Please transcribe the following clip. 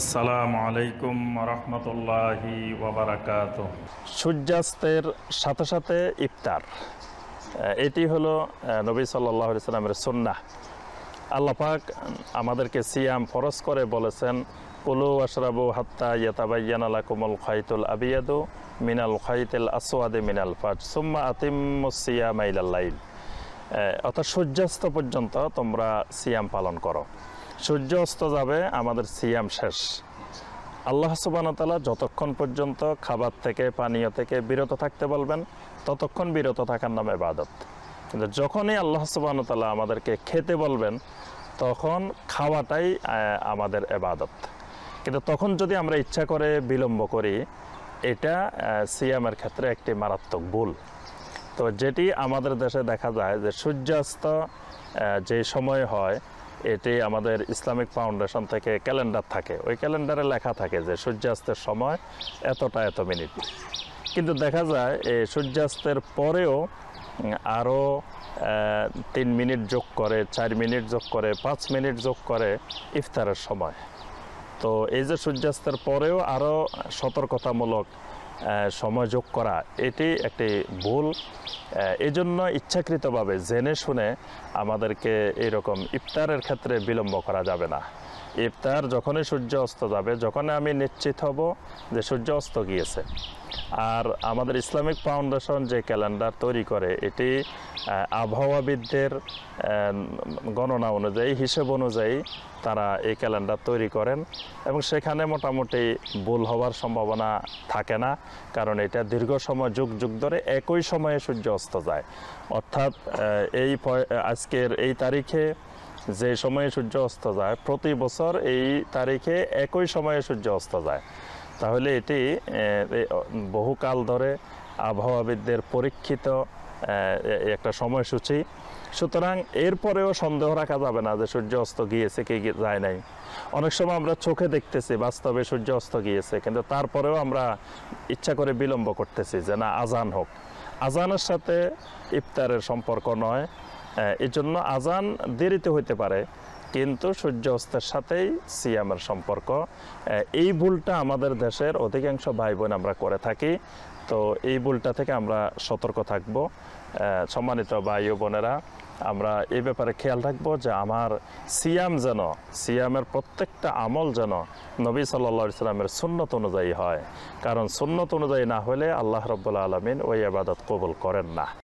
আসসালামু আলাইকুম রহমতুল্লাহি ওবরাকাত সূর্যাস্তের সাথে সাথে ইফতার এটি হলো নবী সাল্লাহ সাল্লামের সন্না আল্লাপাক আমাদেরকে সিয়াম ফরস করে বলেছেন কুলু আশরাবু হাত্তা ইয়াতাবাইয়ান আলা কুমল খাইতুল আবিয়াদু মিনাল খাইতেল আসোয়াদে মিনাল ফাট সুম্মা আতিম সিয়াম আইলাল্লাইল অর্থাৎ সূর্যাস্ত পর্যন্ত তোমরা সিয়াম পালন করো সূর্য অস্ত যাবে আমাদের সিয়াম শেষ আল্লাহ সুবানতালা যতক্ষণ পর্যন্ত খাবার থেকে পানীয় থেকে বিরত থাকতে বলবেন ততক্ষণ বিরত থাকার নামে বাদত কিন্তু যখনই আল্লাহ সুবাহতালা আমাদেরকে খেতে বলবেন তখন খাওয়াটাই আমাদের এবাদত কিন্তু তখন যদি আমরা ইচ্ছা করে বিলম্ব করি এটা সিয়ামের ক্ষেত্রে একটি মারাত্মক ভুল তো যেটি আমাদের দেশে দেখা যায় যে সূর্যাস্ত যে সময় হয় এটি আমাদের ইসলামিক ফাউন্ডেশন থেকে ক্যালেন্ডার থাকে ওই ক্যালেন্ডারে লেখা থাকে যে সূর্যাস্তের সময় এতটা এত মিনিট কিন্তু দেখা যায় এই সূর্যাস্তের পরেও আরও তিন মিনিট যোগ করে চার মিনিট যোগ করে পাঁচ মিনিট যোগ করে ইফতারের সময় তো এই যে সূর্যাস্তের পরেও আরও সতর্কতামূলক সময় যোগ করা এটি একটি ভুল এজন্য ইচ্ছাকৃতভাবে জেনে শুনে আমাদেরকে এরকম ইফতারের ক্ষেত্রে বিলম্ব করা যাবে না ইফতার যখনই সূর্য অস্ত যাবে যখন আমি নিশ্চিত হব যে সূর্য অস্ত গিয়েছে আর আমাদের ইসলামিক ফাউন্ডেশন যে ক্যালেন্ডার তৈরি করে এটি আবহাওয়াবিদদের গণনা অনুযায়ী হিসেব অনুযায়ী তারা এই ক্যালেন্ডার তৈরি করেন এবং সেখানে মোটামুটি ভুল হওয়ার সম্ভাবনা থাকে না কারণ এটা দীর্ঘ সময় যুগ যুগ ধরে একই সময়ে সূর্য অস্ত যায় অর্থাৎ এই আজকের এই তারিখে যে সময়ে সূর্য অস্ত যায় প্রতি বছর এই তারিখে একই সময়ে সূর্য অস্ত যায় তাহলে এটি বহুকাল ধরে আবহাওয়াবিদদের পরীক্ষিত একটা সময়সূচি সুতরাং এরপরেও সন্দেহ রাখা যাবে না যে সূর্য অস্ত গিয়েছে কি যায় নাই অনেক সময় আমরা চোখে দেখতেছি বাস্তবে সূর্য অস্ত গিয়েছে কিন্তু তারপরেও আমরা ইচ্ছা করে বিলম্ব করতেছি যে না আজান হোক আজানের সাথে ইফতারের সম্পর্ক নয় এজন্য আজান দেরিতে হইতে পারে কিন্তু সূর্য অস্তের সাথেই সিয়ামের সম্পর্ক এই ভুলটা আমাদের দেশের অধিকাংশ ভাই বোন আমরা করে থাকি তো এই ভুলটা থেকে আমরা সতর্ক থাকব সম্মানিত ভাই ও বোনেরা আমরা এই ব্যাপারে খেয়াল রাখবো যে আমার সিয়াম যেন সিয়ামের প্রত্যেকটা আমল যেন নবী সাল্লা ইসলামের সুন্নত অনুযায়ী হয় কারণ সুন্নত অনুযায়ী না হলে আল্লাহ রব্বুল্লা আলমিন ওই আবাদত কবুল করেন না